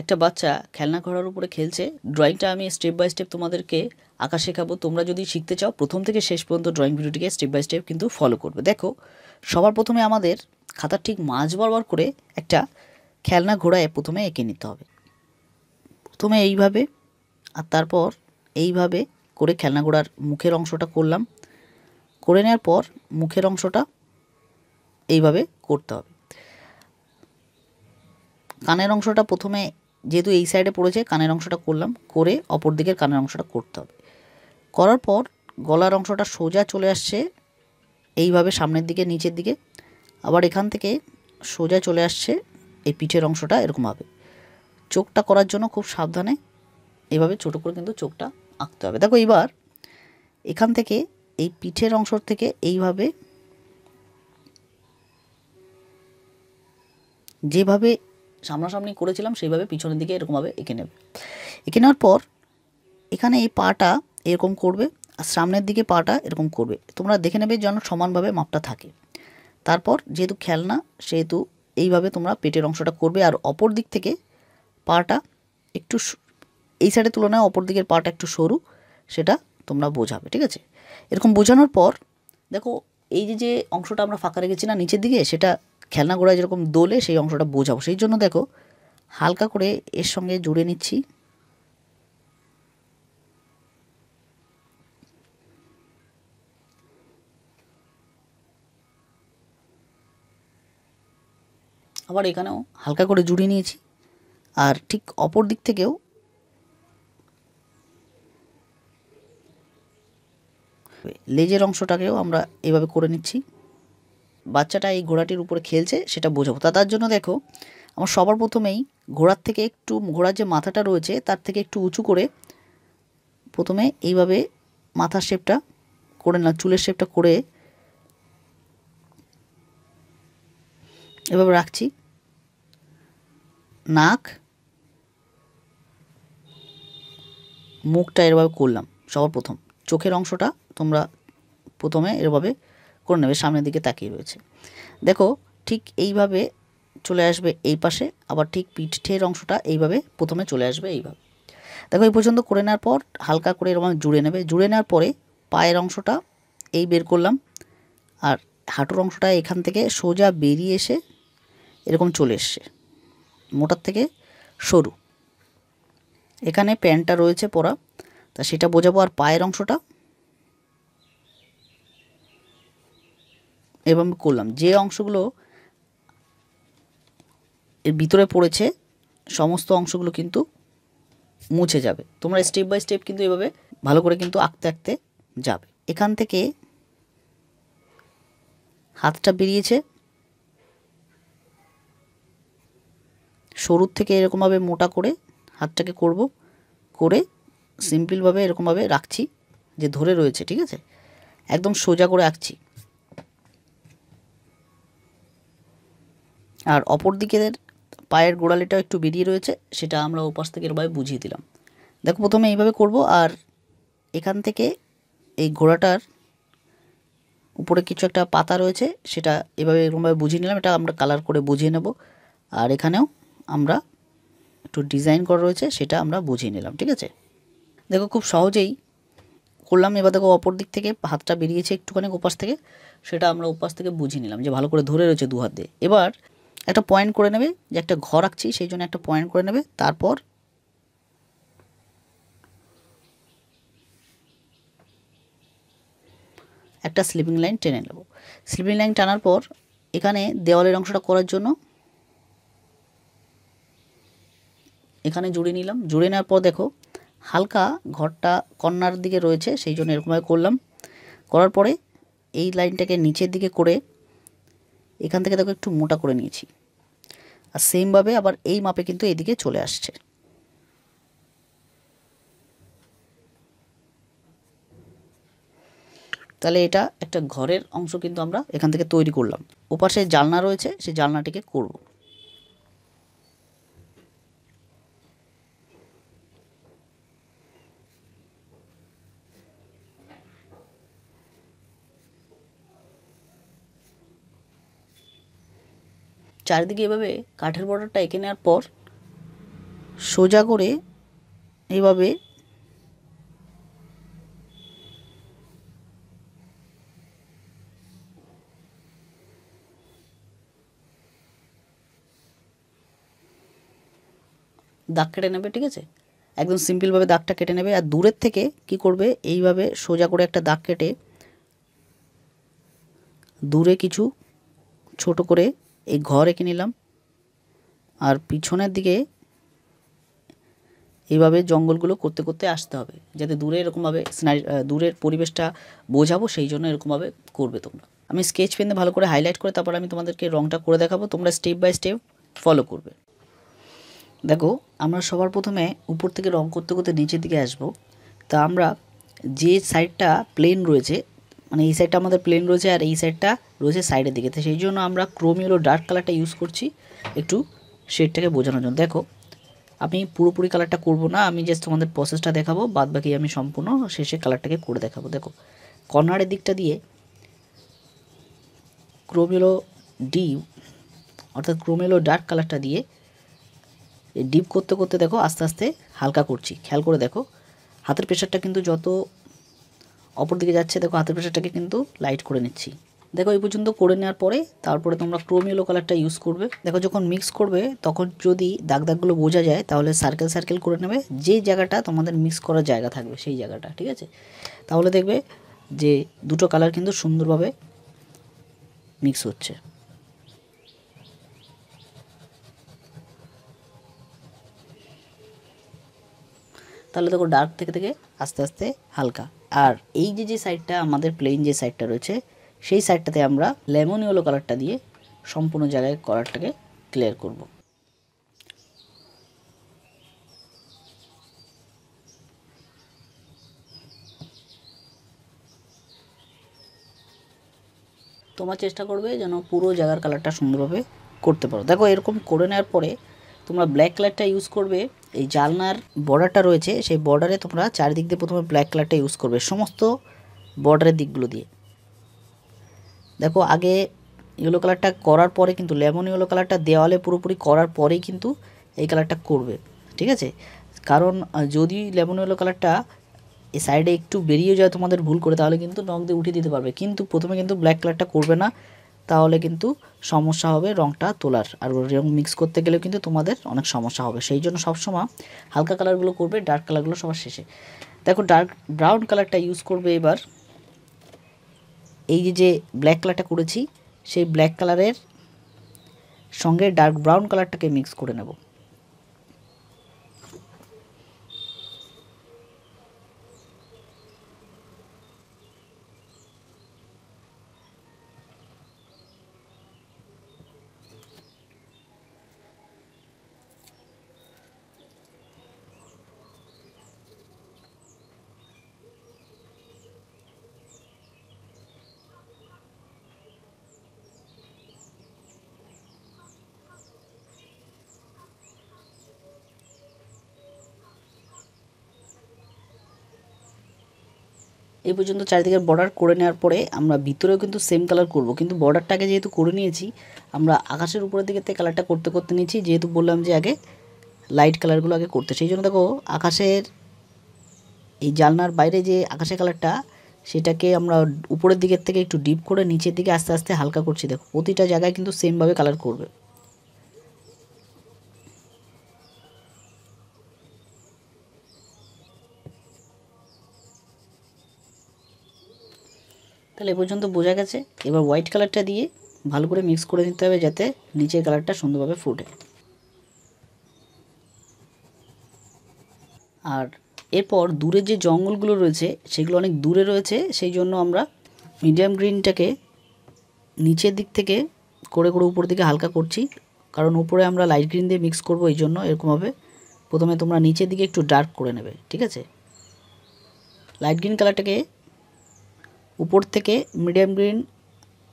একটা বাচ্চা খেলনা ঘোড়ার উপরে খেলছে ড্রয়িংটা আমি স্টেপ বাই স্টেপ তোমাদেরকে আঁকা শেখাবো তোমরা যদি শিখতে চাও প্রথম থেকে শেষ পর্যন্ত ড্রয়িং ভিডিওটিকে স্টেপ বাই স্টেপ কিন্তু ফলো করবে দেখো সবার প্রথমে আমাদের খাতার ঠিক মাঝ বরাবর করে একটা খেলনা ঘোড়ায় প্রথমে এঁকে নিতে হবে প্রথমে এইভাবে আর তারপর এইভাবে করে খেলনা ঘোড়ার মুখের অংশটা করলাম করে নেওয়ার পর মুখের অংশটা এইভাবে করতে হবে কানের অংশটা প্রথমে যেহেতু এই সাইডে পড়েছে কানের অংশটা করলাম করে অপর দিকের কানের অংশটা করতে হবে করার পর গলার অংশটা সোজা চলে আসছে এইভাবে সামনের দিকে নিচের দিকে আবার এখান থেকে সোজা চলে আসছে এই পিঠের অংশটা এরকমভাবে চোখটা করার জন্য খুব সাবধানে এভাবে ছোটো করে কিন্তু চোখটা আঁকতে হবে দেখো এবার এখান থেকে এই পিঠের অংশ থেকে এইভাবে যেভাবে সামনাসামনি করেছিলাম সেইভাবে পিছনের দিকে এরকমভাবে এঁকে নেবে এঁকে নেওয়ার পর এখানে এই পাটা এরকম করবে আর সামনের দিকে পাটা এরকম করবে তোমরা দেখে নেবে যেন সমানভাবে মাপটা থাকে তারপর যেহেতু খেলনা সেহেতু এইভাবে তোমরা পেটের অংশটা করবে আর অপর দিক থেকে পাটা একটু এই সাইডের তুলনায় অপর দিকের পাটা একটু সরু সেটা তোমরা বোঝাবে ঠিক আছে এরকম বোঝানোর পর দেখো এই যে যে অংশটা আমরা ফাঁকা রেখেছি না নিচের দিকে সেটা খেলনা গোড়ায় যেরকম দোলে সেই অংশটা বোঝাবো সেই জন্য দেখো হালকা করে এর সঙ্গে জুড়ে নিচ্ছি আবার এখানেও হালকা করে জুড়ে নিয়েছি আর ঠিক অপর দিক থেকেও লেজের অংশটাকেও আমরা এভাবে করে নিচ্ছি বাচ্চাটা এই ঘোড়াটির উপরে খেলছে সেটা বোঝাবো তা তার জন্য দেখো আমার সবার প্রথমেই ঘোড়ার থেকে একটু ঘোড়ার যে মাথাটা রয়েছে তার থেকে একটু উঁচু করে প্রথমে এইভাবে মাথার শেপটা করে না চুলের শেপটা করে এভাবে রাখছি নাক মুখটা এরভাবে করলাম সবার প্রথম চোখের অংশটা তোমরা প্রথমে এরভাবে করে নেবে সামনের দিকে তাকিয়ে রয়েছে দেখো ঠিক এইভাবে চলে আসবে এই পাশে আবার ঠিক পিঠের অংশটা এইভাবে প্রথমে চলে আসবে এইভাবে দেখো এই পর্যন্ত করে নেওয়ার পর হালকা করে এরকম জুড়ে নেবে জুড়ে নেওয়ার পরে পায়ের অংশটা এই বের করলাম আর হাঁটুর অংশটা এখান থেকে সোজা বেরিয়ে এসে এরকম চলে এসছে মোটার থেকে সরু এখানে প্যান্টটা রয়েছে পরা তা সেটা বোঝাবো আর পায়ের অংশটা এভাবে করলাম যে অংশগুলো এর ভিতরে পড়েছে সমস্ত অংশগুলো কিন্তু মুছে যাবে তোমরা স্টেপ বাই স্টেপ কিন্তু এভাবে ভালো করে কিন্তু আঁকতে আঁকতে যাবে এখান থেকে হাতটা বেরিয়েছে সরুর থেকে এরকমভাবে মোটা করে হাতটাকে করব করে সিম্পলভাবে এরকমভাবে রাখছি যে ধরে রয়েছে ঠিক আছে একদম সোজা করে আঁকছি আর অপর দিকের পায়ের গোড়ালিটাও একটু বেরিয়ে রয়েছে সেটা আমরা ওপাশ থেকে এরভাবে বুঝিয়ে দিলাম দেখো প্রথমে এইভাবে করব আর এখান থেকে এই ঘোড়াটার উপরে কিছু একটা পাতা রয়েছে সেটা এভাবে এরকমভাবে বুঝিয়ে নিলাম এটা আমরা কালার করে বুঝিয়ে নেব আর এখানেও আমরা একটু ডিজাইন করা রয়েছে সেটা আমরা বুঝিয়ে নিলাম ঠিক আছে দেখো খুব সহজেই করলাম এবার দেখো অপর দিক থেকে হাতটা বেরিয়েছে একটুখানি ওপাশ থেকে সেটা আমরা ওপাশ থেকে বুঝিয়ে নিলাম যে ভালো করে ধরে রয়েছে দু হাত দিয়ে এবার একটা পয়েন্ট করে নেবে যে একটা ঘর আঁকছি সেই জন্য একটা পয়েন্ট করে নেবে তারপর একটা স্লিপিং লাইন টেনে নেব স্লিপিং লাইন টানার পর এখানে দেওয়ালের অংশটা করার জন্য এখানে জুড়ে নিলাম জুড়ে নেওয়ার পর দেখো হালকা ঘরটা কর্নার দিকে রয়েছে সেই জন্য এরকমভাবে করলাম করার পরে এই লাইনটাকে নিচের দিকে করে এখান থেকে দেখো একটু মোটা করে নিয়েছি আর সেমভাবে আবার এই মাপে কিন্তু এদিকে চলে আসছে তাহলে এটা একটা ঘরের অংশ কিন্তু আমরা এখান থেকে তৈরি করলাম ওপাশে জালনা রয়েছে সেই জালনাটিকে করব চারিদিকে এভাবে কাঠের বর্ডারটা এঁকে নেওয়ার পর সোজা করে এভাবে দাগ কেটে নেবে ঠিক আছে একদম সিম্পলভাবে দাগটা কেটে নেবে আর দূরের থেকে কি করবে এইভাবে সোজা করে একটা দাগ কেটে দূরে কিছু ছোট করে এই ঘর এঁকে নিলাম আর পিছনের দিকে এইভাবে জঙ্গলগুলো করতে করতে আসতে হবে যাতে দূরে এরকমভাবে স্নারি দূরের পরিবেশটা বোঝাবো সেই জন্য এরকমভাবে করবে তোমরা আমি স্কেচ পেনে ভালো করে হাইলাইট করে তারপর আমি তোমাদেরকে রঙটা করে দেখাবো তোমরা স্টেপ বাই স্টেপ ফলো করবে দেখো আমরা সবার প্রথমে উপর থেকে রং করতে করতে নিচের দিকে আসব তা আমরা যে সাইডটা প্লেন রয়েছে মানে এই সাইডটা আমাদের প্লেন রয়েছে আর এই সাইডটা রয়েছে সাইডের দিকে তো সেই জন্য আমরা ক্রোম ইয়েলো ডার্ক কালারটা ইউজ করছি একটু শেডটাকে বোঝানোর জন্য দেখো আমি পুরোপুরি কালারটা করব না আমি জাস্ট তোমাদের প্রসেসটা দেখাবো বাদ বাকি আমি সম্পূর্ণ শেষে কালারটাকে করে দেখাবো দেখো কর্নারের দিকটা দিয়ে ক্রোম ইয়েলো ডিপ অর্থাৎ ক্রোম ইয়েলো ডার্ক কালারটা দিয়ে ডিপ করতে করতে দেখো আস্তে আস্তে হালকা করছি খেয়াল করে দেখো হাতের প্রেশারটা কিন্তু যত অপর দিকে যাচ্ছে দেখো হাতের প্রেশারটাকে কিন্তু লাইট করে নিচ্ছি দেখো এই পর্যন্ত করে নেওয়ার পরে তারপরে তোমরা ক্রোমিয়েলো কালারটা ইউজ করবে দেখো যখন মিক্স করবে তখন যদি দাগ দাগগুলো বোঝা যায় তাহলে সার্কেল সার্কেল করে নেবে যে জায়গাটা তোমাদের মিক্স করার জায়গা থাকবে সেই জায়গাটা ঠিক আছে তাহলে দেখবে যে দুটো কালার কিন্তু সুন্দরভাবে মিক্স হচ্ছে তাহলে দেখো ডার্ক থেকে থেকে আস্তে আস্তে হালকা আর এই যে যে সাইডটা আমাদের প্লেন যে সাইডটা রয়েছে সেই সাইডটাতে আমরা লেমন ইয়েলো কালারটা দিয়ে সম্পূর্ণ জায়গায় কালারটাকে ক্লিয়ার করব তোমার চেষ্টা করবে যেন পুরো জায়গার কালারটা সুন্দরভাবে করতে পারো দেখো এরকম করে নেওয়ার পরে তোমরা ব্ল্যাক কালারটা ইউজ করবে এই জালনার বর্ডারটা রয়েছে সেই বর্ডারে তোমরা চারিদিক দিয়ে প্রথমে ব্ল্যাক কালারটা ইউজ করবে সমস্ত বর্ডারের দিকগুলো দিয়ে দেখো আগে ইয়েলো কালারটা করার পরে কিন্তু লেমন ইয়েলো কালারটা দেওয়ালে পুরোপুরি করার পরেই কিন্তু এই কালারটা করবে ঠিক আছে কারণ যদি লেমন ইয়েলো কালারটা এই সাইডে একটু বেরিয়ে যায় তোমাদের ভুল করে তাহলে কিন্তু নখ দিয়ে উঠিয়ে দিতে পারবে কিন্তু প্রথমে কিন্তু ব্ল্যাক কালারটা করবে না তাহলে কিন্তু সমস্যা হবে রঙটা তোলার আর রং মিক্স করতে গেলেও কিন্তু তোমাদের অনেক সমস্যা হবে সেই জন্য সবসময় হালকা কালারগুলো করবে ডার্ক কালারগুলো সবার শেষে দেখো ডার্ক ব্রাউন কালারটা ইউজ করবে এবার এই যে যে ব্ল্যাক কালারটা করেছি সেই ব্ল্যাক কালারের সঙ্গে ডার্ক ব্রাউন কালারটাকে মিক্স করে নেবো এই পর্যন্ত চারিদিকের বর্ডার করে নেওয়ার পরে আমরা ভিতরেও কিন্তু সেম কালার করব কিন্তু বর্ডারটাকে যেহেতু করে নিয়েছি আমরা আকাশের উপরের দিকে কালারটা করতে করতে নিয়েছি যেহেতু বললাম যে আগে লাইট কালারগুলো আগে করতে সেই জন্য দেখো আকাশের এই জালনার বাইরে যে আকাশের কালারটা সেটাকে আমরা উপরের দিকের থেকে একটু ডিপ করে নিচের দিকে আস্তে আস্তে হালকা করছি দেখো প্রতিটা জায়গায় কিন্তু সেমভাবে কালার করবে তাহলে এ পর্যন্ত বোঝা গেছে এবার হোয়াইট কালারটা দিয়ে ভালো করে মিক্স করে নিতে হবে যাতে নিচের কালারটা সুন্দরভাবে ফুটে আর এরপর দূরে যে জঙ্গলগুলো রয়েছে সেগুলো অনেক দূরে রয়েছে সেই জন্য আমরা মিডিয়াম গ্রিনটাকে নিচের দিক থেকে করে করে উপর দিকে হালকা করছি কারণ উপরে আমরা লাইট গ্রিন দিয়ে মিক্স করব এই জন্য এরকমভাবে প্রথমে তোমরা নিচের দিকে একটু ডার্ক করে নেবে ঠিক আছে লাইট গ্রিন কালারটাকে উপর থেকে মিডিয়াম গ্রিন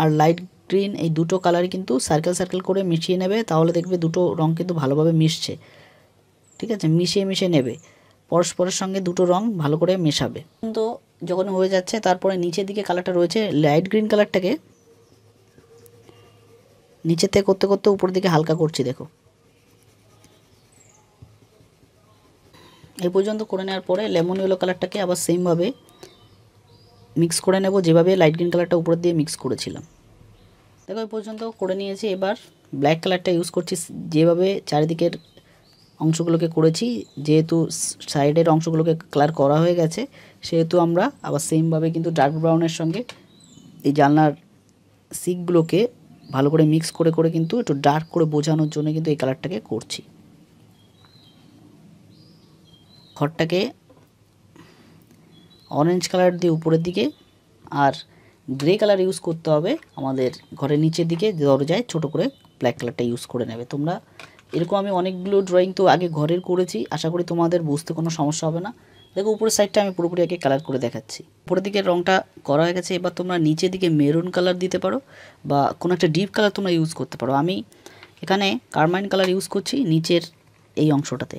আর লাইট গ্রিন এই দুটো কালার কিন্তু সার্কেল সার্কেল করে মিশিয়ে নেবে তাহলে দেখবে দুটো রং কিন্তু ভালোভাবে মিশছে ঠিক আছে মিশিয়ে মিশিয়ে নেবে পরস্পরের সঙ্গে দুটো রং ভালো করে মেশাবে কিন্তু যখন হয়ে যাচ্ছে তারপরে নিচের দিকে কালারটা রয়েছে লাইট গ্রিন কালারটাকে নিচের থেকে করতে করতে উপরের দিকে হালকা করছি দেখো এই পর্যন্ত করে নেওয়ার পরে লেমন ইয়েলো কালারটাকে আবার সেমভাবে মিক্স করে নেব যেভাবে লাইট গ্রিন কালারটা উপর দিয়ে মিক্স করেছিলাম দেখো এই পর্যন্ত করে নিয়েছি এবার ব্ল্যাক কালারটা ইউজ করছি যেভাবে চারিদিকের অংশগুলোকে করেছি যেহেতু সাইডের অংশগুলোকে কালার করা হয়ে গেছে সেহেতু আমরা আবার সেমভাবে কিন্তু ডার্ক ব্রাউনের সঙ্গে এই জানলার সিকগুলোকে ভালো করে মিক্স করে করে কিন্তু একটু ডার্ক করে বোঝানোর জন্য কিন্তু এই কালারটাকে করছি ঘরটাকে অরেঞ্জ কালার দিয়ে উপরের দিকে আর গ্রে কালার ইউজ করতে হবে আমাদের ঘরের নিচের দিকে দরজায় ছোট করে ব্ল্যাক কালারটা ইউজ করে নেবে তোমরা এরকম আমি অনেকগুলো ড্রয়িং তো আগে ঘরের করেছি আশা করি তোমাদের বুঝতে কোনো সমস্যা হবে না দেখো উপরের সাইডটা আমি পুরোপুরি আগে কালার করে দেখাচ্ছি উপরের দিকে রঙটা করা হয়ে গেছে এবার তোমরা নিচের দিকে মেরুন কালার দিতে পারো বা কোনো একটা ডিপ কালার তোমরা ইউজ করতে পারো আমি এখানে কারমাইন কালার ইউজ করছি নিচের এই অংশটাতে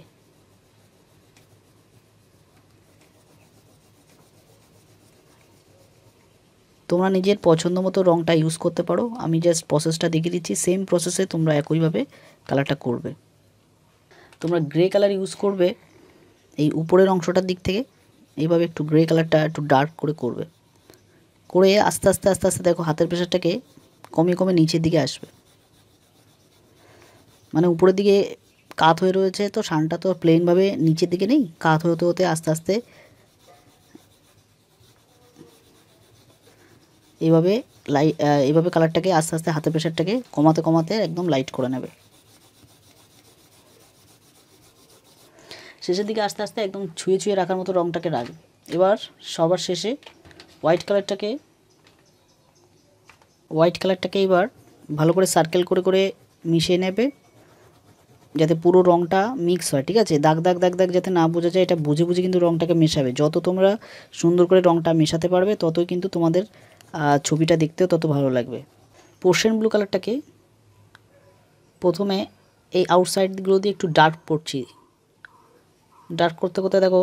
তোমরা নিজের পছন্দ মতো রঙটা ইউজ করতে পারো আমি জাস্ট প্রসেসটা দেখিয়ে দিচ্ছি সেম প্রসেসে তোমরা একইভাবে কালারটা করবে তোমরা গ্রে কালার ইউজ করবে এই উপরের অংশটার দিক থেকে এইভাবে একটু গ্রে কালারটা একটু ডার্ক করে করবে করে আস্তে আস্তে আস্তে আস্তে দেখো হাতের প্রেশারটাকে কমে কমে নিচের দিকে আসবে মানে উপরের দিকে কাত হয়ে রয়েছে তো সানটা তো প্লেনভাবে নিচের দিকে নেই কাত হতে হতে আস্তে আস্তে এইভাবে লাই এইভাবে কালারটাকে আস্তে আস্তে হাতে প্রেশারটাকে কমাতে কমাতে একদম লাইট করে নেবে শেষের দিকে আস্তে আস্তে একদম ছুঁয়ে ছুঁয়ে রাখার মতো রঙটাকে রাখবে এবার সবার শেষে হোয়াইট কালারটাকে হোয়াইট কালারটাকে এবার ভালো করে সার্কেল করে করে মিশিয়ে নেবে যাতে পুরো রঙটা মিক্স হয় ঠিক আছে দাগ দাগ দাগ দাগ যাতে না বোঝা যায় এটা বুঝে বুঝে কিন্তু রঙটাকে মেশাবে যত তোমরা সুন্দর করে রঙটা মেশাতে পারবে ততই কিন্তু তোমাদের আর ছবিটা দেখতেও তত ভালো লাগবে পোর্শন ব্লু কালারটাকে প্রথমে এই আউটসাইডগুলো দিয়ে একটু ডার্ক করছি ডার্ক করতে করতে দেখো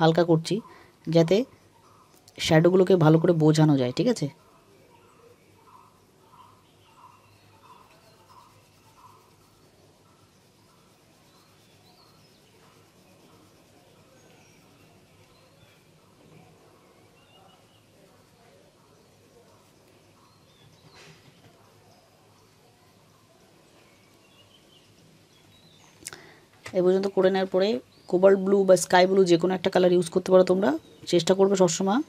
হালকা করছি যাতে শ্যাডোগুলোকে ভালো করে বোঝানো যায় ঠিক আছে এ পর্যন্ত করে নেওয়ার পরে কোবাল্ট ব্লু বা স্কাই ব্লু যে কোনো একটা কালার ইউজ করতে পারো তোমরা চেষ্টা করবে সবসময়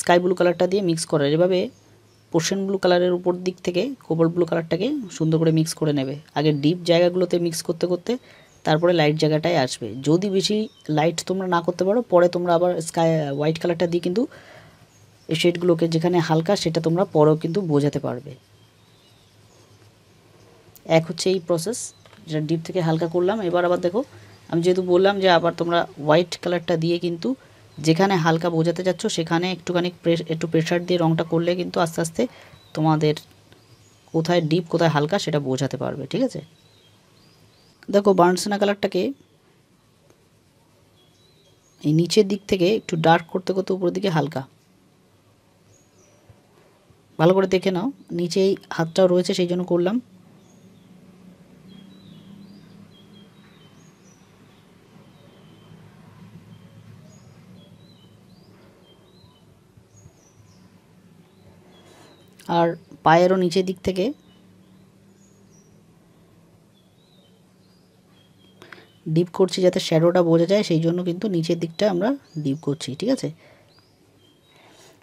স্কাই ব্লু কালারটা দিয়ে মিক্স করার এভাবে পোর্শন ব্লু কালারের উপর দিক থেকে কোবাল্ট ব্লু কালারটাকে সুন্দর করে মিক্স করে নেবে আগে ডিপ জায়গাগুলোতে মিক্স করতে করতে তারপরে লাইট জায়গাটায় আসবে যদি বেশি লাইট তোমরা না করতে পারো পরে তোমরা আবার স্কাই হোয়াইট কালারটা দিয়ে কিন্তু শেডগুলোকে যেখানে হালকা সেটা তোমরা পরেও কিন্তু বোঝাতে পারবে এক হচ্ছে এই প্রসেস যেটা ডিপ থেকে হালকা করলাম এবার আবার দেখো আমি যেহেতু বললাম যে আবার তোমরা হোয়াইট কালারটা দিয়ে কিন্তু যেখানে হালকা বোঝাতে যাচ্ছ সেখানে একটুখানি একটু প্রেশার দিয়ে রঙটা করলে কিন্তু আস্তে আস্তে তোমাদের কোথায় ডিপ কোথায় হালকা সেটা বোঝাতে পারবে ঠিক আছে দেখো বার্নসেনা কালারটাকে এই নিচের দিক থেকে একটু ডার্ক করতে করতে উপরের দিকে হালকা ভালো করে দেখে নাও নিচেই হাতটাও রয়েছে সেই জন্য করলাম আর পায়েরও নিচের দিক থেকে ডিপ করছি যাতে শ্যাডোটা বোঝা যায় সেই জন্য কিন্তু নিচের দিকটা আমরা ডিপ করছি ঠিক আছে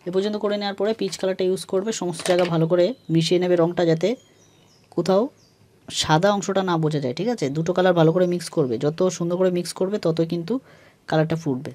এ পর্যন্ত করে নেওয়ার পরে পিচ কালারটা ইউজ করবে সমস্ত জায়গা ভালো করে মিশিয়ে নেবে রঙটা যাতে কোথাও সাদা অংশটা না বোঝা যায় ঠিক আছে দুটো কালার ভালো করে মিক্স করবে যত সুন্দর করে মিক্স করবে তত কিন্তু কালারটা ফুটবে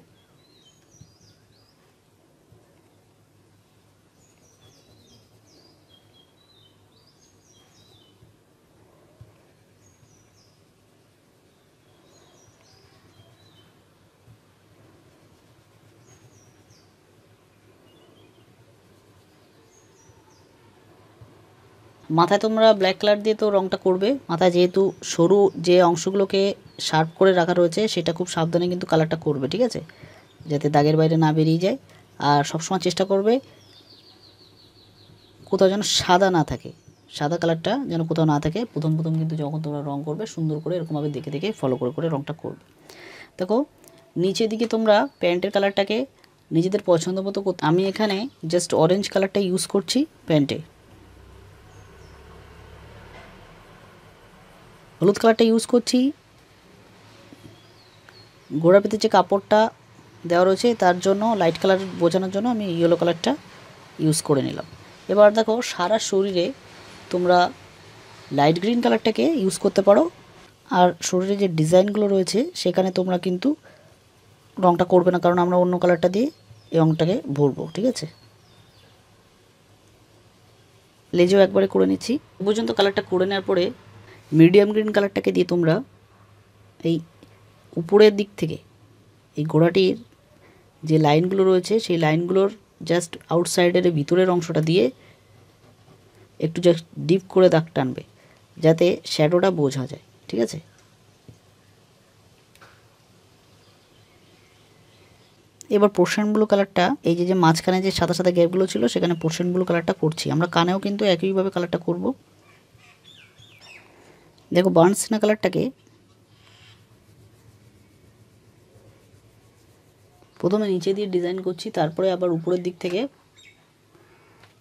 মাথায় তোমরা ব্ল্যাক কালার দিয়ে তো রঙটা করবে মাথায় যেহেতু সরু যে অংশগুলোকে শার্প করে রাখা রয়েছে সেটা খুব সাবধানে কিন্তু কালারটা করবে ঠিক আছে যাতে দাগের বাইরে না বেরিয়ে যায় আর সবসময় চেষ্টা করবে কোথাও যেন সাদা না থাকে সাদা কালারটা যেন কোথাও না থাকে প্রথম প্রথম কিন্তু যখন তোমরা রং করবে সুন্দর করে এরকমভাবে দেখে দেখে ফলো করে করে রংটা করবে দেখো নিচের দিকে তোমরা প্যান্টের কালারটাকে নিজেদের পছন্দ মতো আমি এখানে জাস্ট অরেঞ্জ কালারটা ইউজ করছি প্যান্টে হলুদ কালারটা ইউজ করছি গোড়া পেতে যে কাপড়টা দেওয়া রয়েছে তার জন্য লাইট কালার বোঝানোর জন্য আমি ইয়েলো কালারটা ইউজ করে নিলাম এবার দেখো সারা শরীরে তোমরা লাইট গ্রিন কালারটাকে ইউজ করতে পারো আর শরীরে যে ডিজাইনগুলো রয়েছে সেখানে তোমরা কিন্তু রঙটা করবে না কারণ আমরা অন্য কালারটা দিয়ে এই রঙটাকে ভরবো ঠিক আছে লেজেও একবারে করে নিচ্ছি পর্যন্ত কালারটা করে নেওয়ার পরে মিডিয়াম গ্রিন কালারটাকে দিয়ে তোমরা এই উপরের দিক থেকে এই ঘোড়াটির যে লাইনগুলো রয়েছে সেই লাইনগুলোর জাস্ট আউটসাইডের ভিতরের অংশটা দিয়ে একটু জাস্ট ডিপ করে দাগ টানবে যাতে শ্যাডোটা বোঝা যায় ঠিক আছে এবার পোর্শন ব্লু কালারটা এই যে যে মাঝখানে যে সাদা সাদা গ্যাপগুলো ছিল সেখানে পোর্শন ব্লু কালারটা করছি আমরা কানেও কিন্তু একইভাবে কালারটা করবো দেখো বার্নসিনা কালারটাকে প্রথমে নিচে দিয়ে ডিজাইন করছি তারপরে আবার উপরের দিক থেকে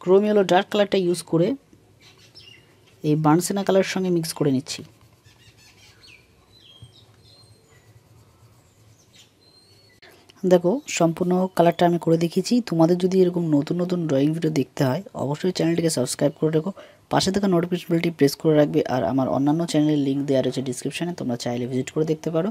ক্রোমিওলো ডার্ক কালারটা ইউজ করে এই বার্নসিনা কালার সঙ্গে মিক্স করে নিচ্ছি দেখো সম্পূর্ণ কালারটা আমি করে দেখিয়েছি তোমাদের যদি এরকম নতুন নতুন ড্রয়িং ভিডিও দেখতে হয় অবশ্যই চ্যানেলটিকে সাবস্ক্রাইব করে রেখো পাশে থাকা নোটিফিকেশন বেলটি প্রেস করে রাখবে আর আমার অন্যান্য চ্যানেলের লিঙ্ক দেওয়া রয়েছে ডিসক্রিপশানে তোমরা চাইলে ভিজিট করে দেখতে পারো